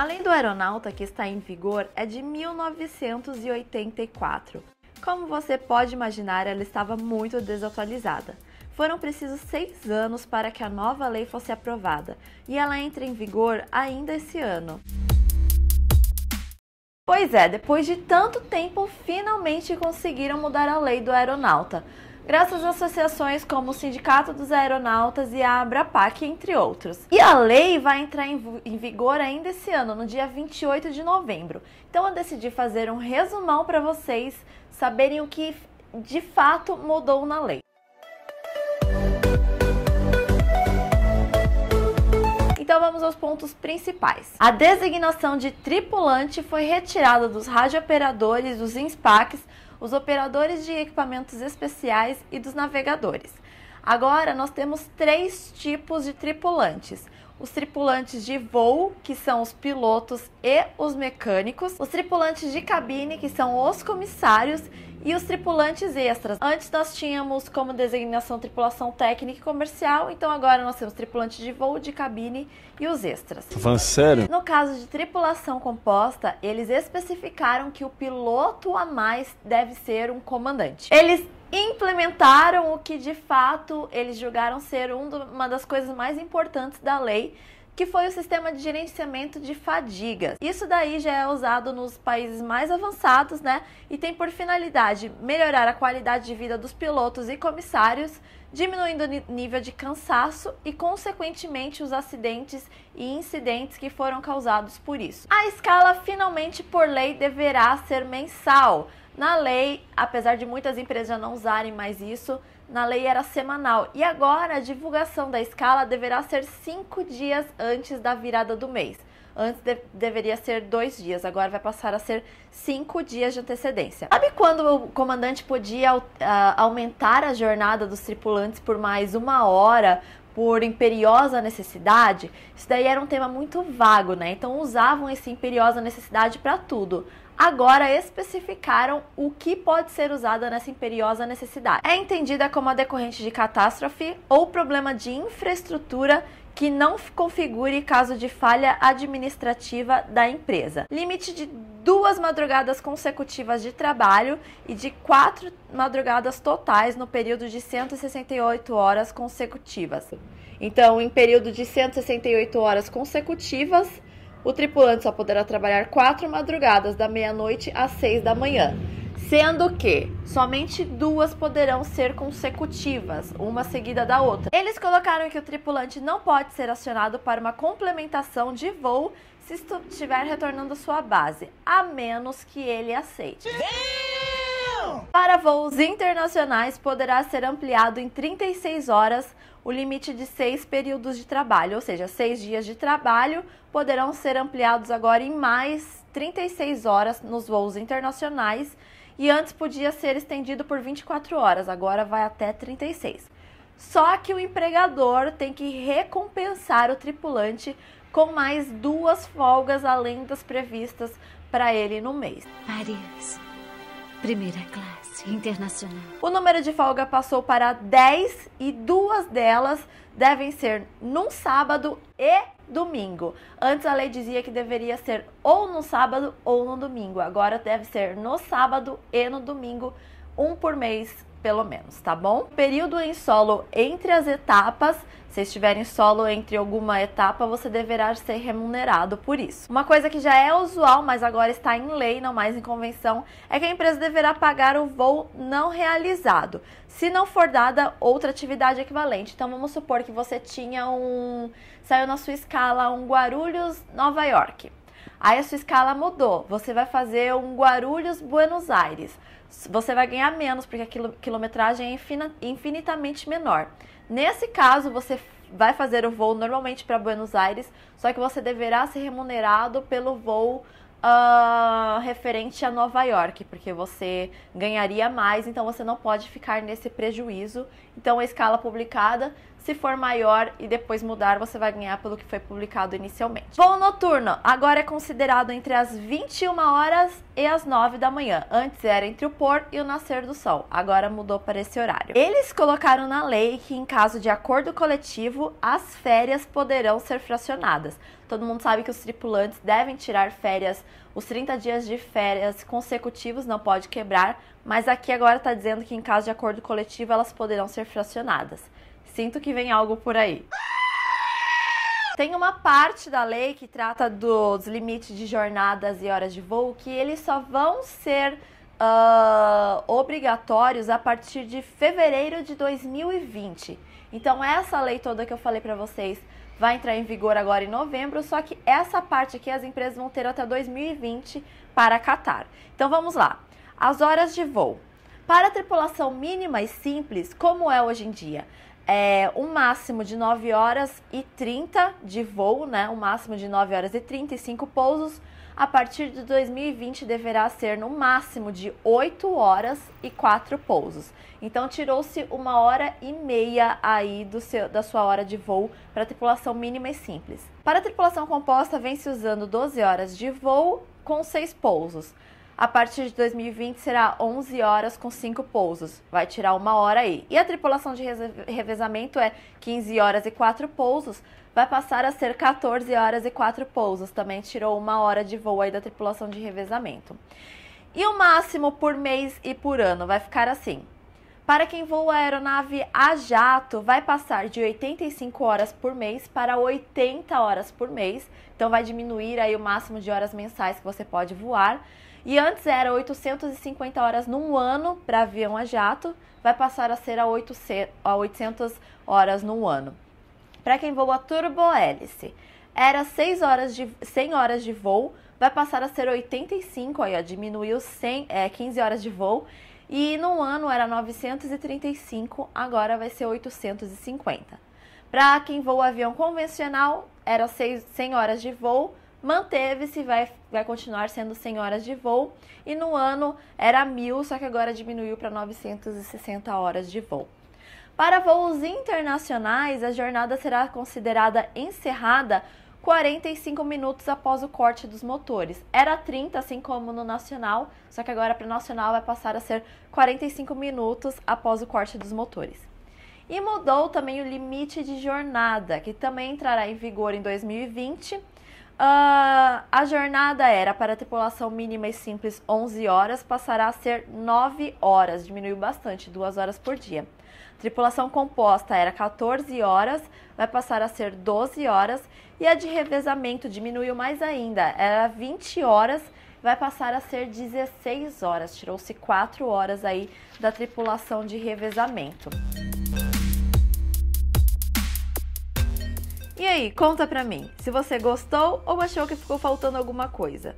A lei do aeronauta que está em vigor é de 1984. Como você pode imaginar, ela estava muito desatualizada. Foram precisos seis anos para que a nova lei fosse aprovada e ela entra em vigor ainda esse ano. Pois é, depois de tanto tempo, finalmente conseguiram mudar a lei do aeronauta graças a associações como o Sindicato dos Aeronautas e a Abrapac, entre outros. E a lei vai entrar em, em vigor ainda esse ano, no dia 28 de novembro. Então eu decidi fazer um resumão para vocês saberem o que de fato mudou na lei. Então vamos aos pontos principais. A designação de tripulante foi retirada dos radiooperadores, dos INSPACs, os operadores de equipamentos especiais e dos navegadores. Agora nós temos três tipos de tripulantes: os tripulantes de voo, que são os pilotos e os mecânicos, os tripulantes de cabine, que são os comissários, e os tripulantes extras. Antes nós tínhamos como designação tripulação técnica e comercial, então agora nós temos tripulantes de voo, de cabine e os extras. Tá falando sério? No caso de tripulação composta, eles especificaram que o piloto a mais deve ser um comandante. Eles implementaram o que de fato eles julgaram ser uma das coisas mais importantes da lei, que foi o sistema de gerenciamento de fadigas. Isso daí já é usado nos países mais avançados, né? E tem por finalidade melhorar a qualidade de vida dos pilotos e comissários, diminuindo o nível de cansaço e, consequentemente, os acidentes e incidentes que foram causados por isso. A escala, finalmente, por lei, deverá ser mensal. Na lei, apesar de muitas empresas já não usarem mais isso, na lei era semanal e agora a divulgação da escala deverá ser cinco dias antes da virada do mês. Antes de, deveria ser dois dias, agora vai passar a ser cinco dias de antecedência. Sabe quando o comandante podia uh, aumentar a jornada dos tripulantes por mais uma hora por imperiosa necessidade, isso daí era um tema muito vago, né? Então usavam essa imperiosa necessidade para tudo. Agora especificaram o que pode ser usada nessa imperiosa necessidade. É entendida como a decorrente de catástrofe ou problema de infraestrutura que não configure caso de falha administrativa da empresa. Limite de duas madrugadas consecutivas de trabalho e de quatro madrugadas totais no período de 168 horas consecutivas. Então, em período de 168 horas consecutivas, o tripulante só poderá trabalhar quatro madrugadas da meia-noite às seis da manhã sendo que somente duas poderão ser consecutivas, uma seguida da outra. Eles colocaram que o tripulante não pode ser acionado para uma complementação de voo se estiver retornando à sua base, a menos que ele aceite. Para voos internacionais, poderá ser ampliado em 36 horas o limite de seis períodos de trabalho, ou seja, seis dias de trabalho poderão ser ampliados agora em mais 36 horas nos voos internacionais e antes podia ser estendido por 24 horas, agora vai até 36. Só que o empregador tem que recompensar o tripulante com mais duas folgas além das previstas para ele no mês. Paris, primeira classe internacional. O número de folga passou para 10 e duas delas devem ser num sábado e domingo. Antes a lei dizia que deveria ser ou no sábado ou no domingo. Agora deve ser no sábado e no domingo, um por mês pelo menos, tá bom? Período em solo entre as etapas. Se estiver em solo entre alguma etapa, você deverá ser remunerado por isso. Uma coisa que já é usual, mas agora está em lei, não mais em convenção, é que a empresa deverá pagar o voo não realizado, se não for dada outra atividade equivalente. Então vamos supor que você tinha um. saiu na sua escala um Guarulhos, Nova York. Aí a sua escala mudou. Você vai fazer um Guarulhos Buenos Aires. Você vai ganhar menos porque a quilometragem é infinitamente menor. Nesse caso, você vai fazer o voo normalmente para Buenos Aires, só que você deverá ser remunerado pelo voo uh, referente a Nova York, porque você ganharia mais, então você não pode ficar nesse prejuízo. Então a escala publicada se for maior e depois mudar, você vai ganhar pelo que foi publicado inicialmente. Voo noturno agora é considerado entre as 21 horas e as 9 da manhã. Antes era entre o pôr e o nascer do sol. Agora mudou para esse horário. Eles colocaram na lei que em caso de acordo coletivo, as férias poderão ser fracionadas. Todo mundo sabe que os tripulantes devem tirar férias, os 30 dias de férias consecutivos não pode quebrar, mas aqui agora está dizendo que em caso de acordo coletivo elas poderão ser fracionadas. Sinto que vem algo por aí. Tem uma parte da lei que trata dos limites de jornadas e horas de voo que eles só vão ser uh, obrigatórios a partir de fevereiro de 2020. Então, essa lei toda que eu falei para vocês vai entrar em vigor agora em novembro, só que essa parte aqui as empresas vão ter até 2020 para acatar. Então, vamos lá. As horas de voo. Para a tripulação mínima e simples, como é hoje em dia, é, um máximo de 9 horas e 30 de voo, né? Um máximo de 9 horas e 35 pousos. A partir de 2020 deverá ser no máximo de 8 horas e 4 pousos. Então tirou-se uma hora e meia aí do seu, da sua hora de voo para tripulação mínima e simples. Para a tripulação composta, vem se usando 12 horas de voo com 6 pousos. A partir de 2020 será 11 horas com 5 pousos, vai tirar uma hora aí. E a tripulação de revezamento é 15 horas e 4 pousos, vai passar a ser 14 horas e 4 pousos, também tirou uma hora de voo aí da tripulação de revezamento. E o máximo por mês e por ano vai ficar assim. Para quem voa a aeronave a jato, vai passar de 85 horas por mês para 80 horas por mês. Então vai diminuir aí o máximo de horas mensais que você pode voar. E antes era 850 horas num ano para avião a jato, vai passar a ser a 800 horas num ano. Para quem voa turbohélice, era 6 horas de, 100 horas de voo, vai passar a ser 85, aí ó, diminuiu 100, é, 15 horas de voo. E no ano era 935, agora vai ser 850. Para quem voa avião convencional, era 6, 100 horas de voo, manteve-se, vai, vai continuar sendo 100 horas de voo, e no ano era 1.000, só que agora diminuiu para 960 horas de voo. Para voos internacionais, a jornada será considerada encerrada 45 minutos após o corte dos motores. Era 30, assim como no nacional, só que agora para o nacional vai passar a ser 45 minutos após o corte dos motores. E mudou também o limite de jornada, que também entrará em vigor em 2020 Uh, a jornada era para a tripulação mínima e simples 11 horas, passará a ser 9 horas, diminuiu bastante, 2 horas por dia. A tripulação composta era 14 horas, vai passar a ser 12 horas, e a de revezamento diminuiu mais ainda, era 20 horas, vai passar a ser 16 horas, tirou-se 4 horas aí da tripulação de revezamento. E aí, conta pra mim, se você gostou ou achou que ficou faltando alguma coisa.